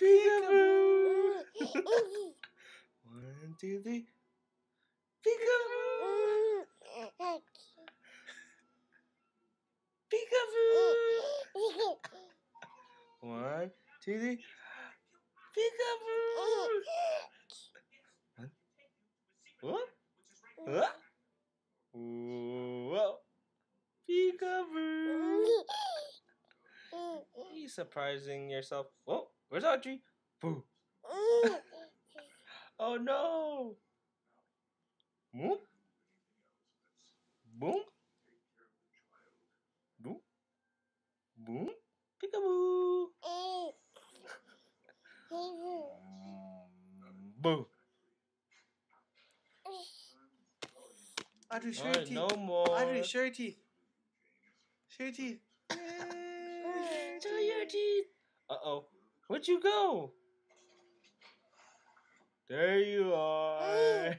Peekaboo! One, two, three. Peekaboo! Peekaboo! One, two, three. Peekaboo! Huh? What? Huh? Whoa! Peekaboo! surprising yourself. Oh, where's Audrey? Boo. oh no. Boom. Boom. Boom. Boom. Peekaboo. Boo. Audrey, show your teeth. No more. Audrey, show your teeth. Show your teeth teeth. your teeth. Uh oh. Where'd you go? There you are.